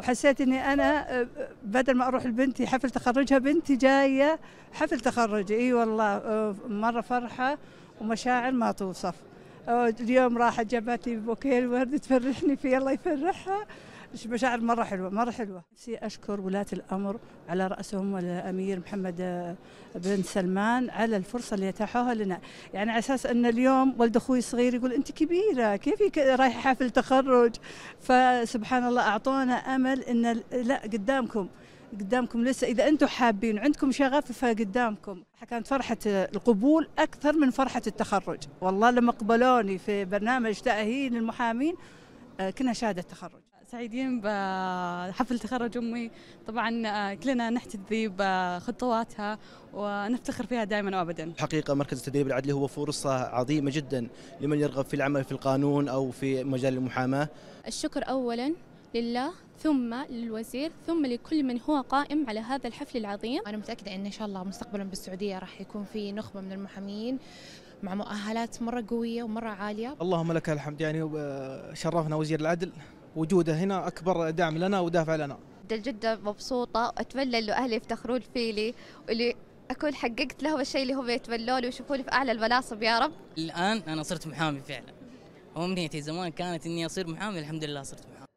وحسيت اني انا آه، بدل ما اروح لبنتي حفل تخرجها بنتي جايه حفل تخرج اي والله آه، مره فرحه ومشاعر ما توصف آه، اليوم راحت جابت لي بوكيه الورد تفرحني فيه الله يفرحها مشاعر مره حلوه مره حلوه نفسي اشكر ولاه الامر على راسهم الامير محمد آه، بن سلمان على الفرصه اللي اتاحوها لنا يعني على اساس ان اليوم ولد اخوي الصغير يقول انت كبيره كيف رايحه حفل تخرج فسبحان الله اعطونا امل ان لا قدامكم قدامكم لسه اذا انتم حابين وعندكم شغف فقدامكم كانت فرحه القبول اكثر من فرحه التخرج والله لما قبلوني في برنامج تاهيل المحامين آه، كنا شهاده تخرج سعيدين بحفل تخرج امي طبعا آه، كلنا نحتذي بخطواتها ونفتخر فيها دائما وابدا الحقيقه مركز التدريب العدلي هو فرصه عظيمه جدا لمن يرغب في العمل في القانون او في مجال المحاماه الشكر اولا لله ثم للوزير ثم لكل من هو قائم على هذا الحفل العظيم أنا متأكدة أن إن شاء الله مستقبلا بالسعودية راح يكون في نخبة من المحامين مع مؤهلات مرة قوية ومرة عالية اللهم لك الحمد يعني آه، شرفنا وزير العدل وجوده هنا اكبر دعم لنا ودافع لنا جدا مبسوطه واتمنى انه اهلي يفتخرون فيلي واللي اكون حققت لهم الشيء اللي هم يتمنوا لي ويشوفوني في اعلى المناصب يا رب الان انا صرت محامي فعلا وامنيتي زمان كانت اني اصير محامي الحمد لله صرت محامي